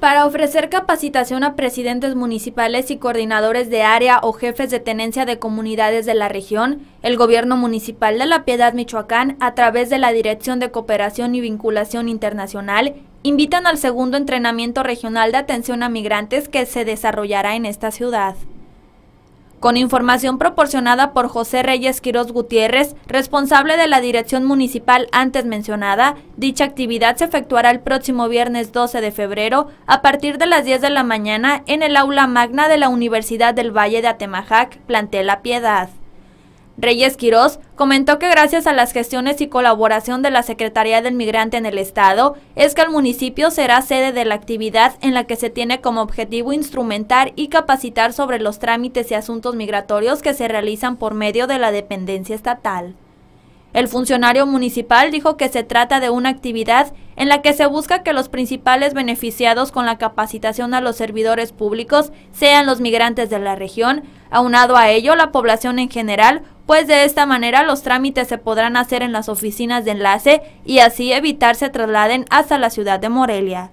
Para ofrecer capacitación a presidentes municipales y coordinadores de área o jefes de tenencia de comunidades de la región, el Gobierno Municipal de La Piedad, Michoacán, a través de la Dirección de Cooperación y Vinculación Internacional, invitan al segundo entrenamiento regional de atención a migrantes que se desarrollará en esta ciudad con información proporcionada por José Reyes Quirós Gutiérrez, responsable de la dirección municipal antes mencionada, dicha actividad se efectuará el próximo viernes 12 de febrero a partir de las 10 de la mañana en el aula magna de la Universidad del Valle de Atemajac, plantel La Piedad. Reyes Quirós comentó que gracias a las gestiones y colaboración de la Secretaría del Migrante en el Estado, es que el municipio será sede de la actividad en la que se tiene como objetivo instrumentar y capacitar sobre los trámites y asuntos migratorios que se realizan por medio de la dependencia estatal. El funcionario municipal dijo que se trata de una actividad en la que se busca que los principales beneficiados con la capacitación a los servidores públicos sean los migrantes de la región, aunado a ello la población en general, pues de esta manera los trámites se podrán hacer en las oficinas de enlace y así evitar se trasladen hasta la ciudad de Morelia.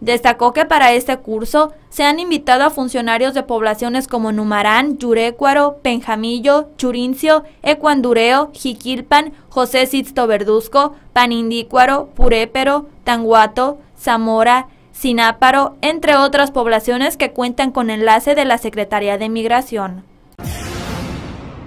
Destacó que para este curso se han invitado a funcionarios de poblaciones como Numarán, Yurecuaro, Penjamillo, Churincio, Ecuandureo, Jiquilpan, José Sixto Verduzco, Panindícuaro, Purépero, Tanguato, Zamora, Sináparo, entre otras poblaciones que cuentan con enlace de la Secretaría de Migración.